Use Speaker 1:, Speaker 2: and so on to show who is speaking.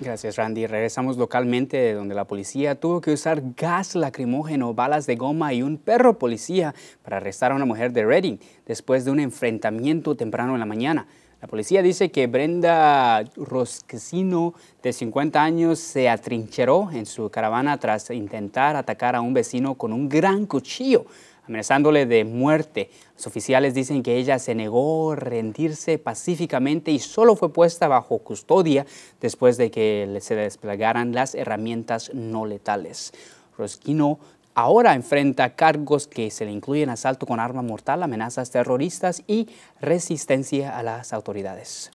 Speaker 1: Gracias, Randy. Regresamos localmente, donde la policía tuvo que usar gas lacrimógeno, balas de goma y un perro policía para arrestar a una mujer de Reading después de un enfrentamiento temprano en la mañana. La policía dice que Brenda Rosquino, de 50 años, se atrincheró en su caravana tras intentar atacar a un vecino con un gran cuchillo, amenazándole de muerte. Los oficiales dicen que ella se negó a rendirse pacíficamente y solo fue puesta bajo custodia después de que se desplegaran las herramientas no letales. Rosquino Ahora enfrenta cargos que se le incluyen asalto con arma mortal, amenazas terroristas y resistencia a las autoridades.